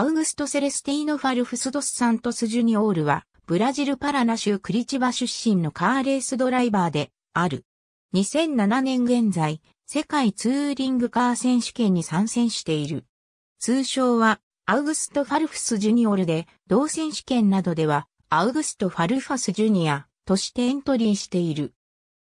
アウグスト・セレスティーノ・ファルフスドス・サントス・ジュニオールは、ブラジル・パラナ州クリチバ出身のカーレースドライバーで、ある。2007年現在、世界ツーリングカー選手権に参戦している。通称は、アウグスト・ファルフス・ジュニオールで、同選手権などでは、アウグスト・ファルファス・ジュニアとしてエントリーしている。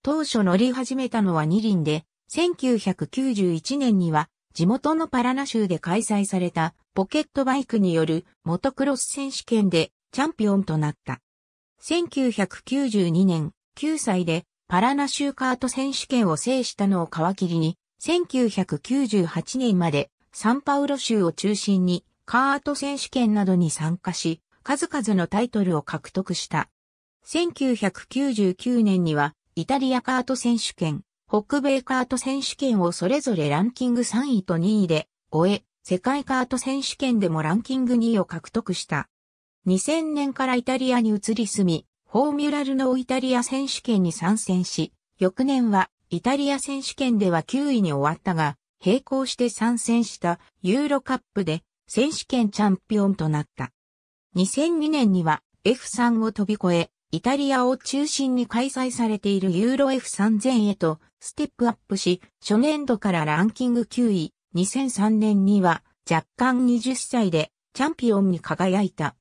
当初乗り始めたのは二輪で、1991年には、地元のパラナ州で開催されたポケットバイクによるモトクロス選手権でチャンピオンとなった。1992年、9歳でパラナシューカート選手権を制したのを皮切りに、1998年までサンパウロ州を中心にカート選手権などに参加し、数々のタイトルを獲得した。1999年にはイタリアカート選手権、北米カート選手権をそれぞれランキング3位と2位で終え、世界カート選手権でもランキング2位を獲得した。2000年からイタリアに移り住み、フォーミュラルのイタリア選手権に参戦し、翌年はイタリア選手権では9位に終わったが、並行して参戦したユーロカップで選手権チャンピオンとなった。2002年には F3 を飛び越え、イタリアを中心に開催されているユーロ F3000 へとステップアップし、初年度からランキング9位、2003年には若干20歳でチャンピオンに輝いた。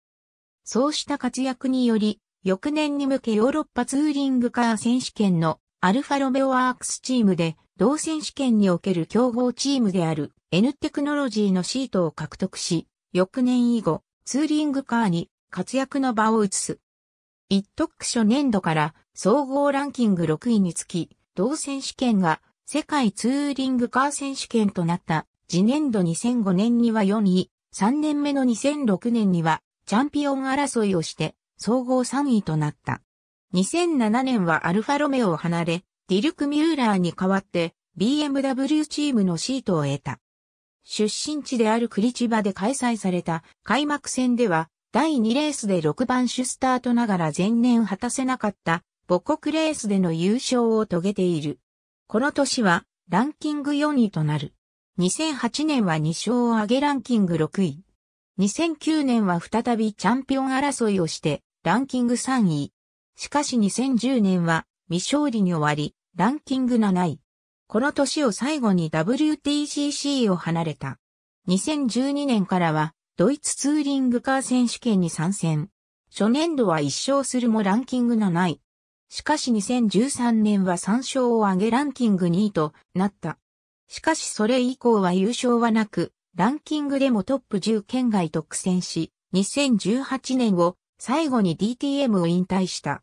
そうした活躍により、翌年に向けヨーロッパツーリングカー選手権のアルファロメオワークスチームで同選手権における競合チームである N テクノロジーのシートを獲得し、翌年以後、ツーリングカーに活躍の場を移す。一特初年度から総合ランキング6位につき、同選手権が世界ツーリングカー選手権となった次年度2005年には4位、3年目の2006年にはチャンピオン争いをして総合3位となった。2007年はアルファロメオを離れ、ディルク・ミューラーに代わって BMW チームのシートを得た。出身地であるクリチバで開催された開幕戦では第2レースで6番手スタートながら前年果たせなかった母国レースでの優勝を遂げている。この年はランキング4位となる。2008年は2勝を挙げランキング6位。2009年は再びチャンピオン争いをしてランキング3位。しかし2010年は未勝利に終わり、ランキング7位。この年を最後に WTCC を離れた。2012年からはドイツツーリングカー選手権に参戦。初年度は1勝するもランキング7位。しかし2013年は3勝を挙げランキング2位となった。しかしそれ以降は優勝はなく、ランキングでもトップ10圏外と苦戦し、2018年を最後に DTM を引退した。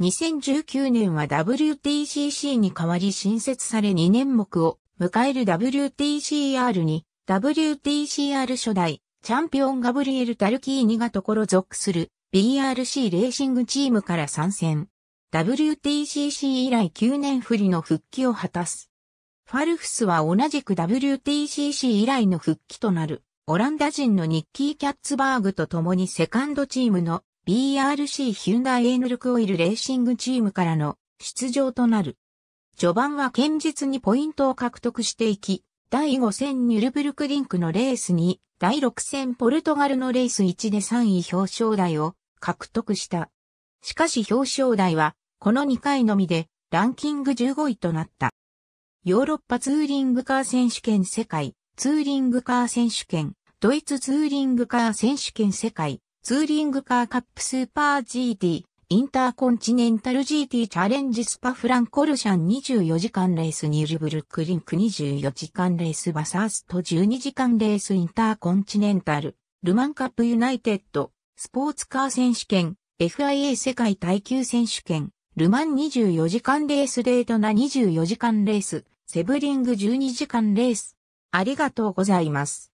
2019年は WTCC に代わり新設され2年目を迎える WTCR に WTCR 初代チャンピオンガブリエル・タルキーニがところ属する BRC レーシングチームから参戦。WTCC 以来9年振りの復帰を果たす。ファルフスは同じく WTCC 以来の復帰となる、オランダ人のニッキー・キャッツバーグと共にセカンドチームの BRC ヒュンダイエヌルクオイルレーシングチームからの出場となる。序盤は堅実にポイントを獲得していき、第5戦ニュルブルクリンクのレースに、第6戦ポルトガルのレース1で3位表彰台を獲得した。しかし表彰台はこの2回のみでランキング15位となった。ヨーロッパツーリングカー選手権世界、ツーリングカー選手権、ドイツツーリングカー選手権世界、ツーリングカーカップスーパー GT、インターコンチネンタル GT チャレンジスパフランコルシャン24時間レースニュルブルクリンク24時間レースバサースト12時間レースインターコンチネンタル、ルマンカップユナイテッド、スポーツカー選手権、FIA 世界耐久選手権、ルマン24時間レースレートな24時間レース、セブリング12時間レース。ありがとうございます。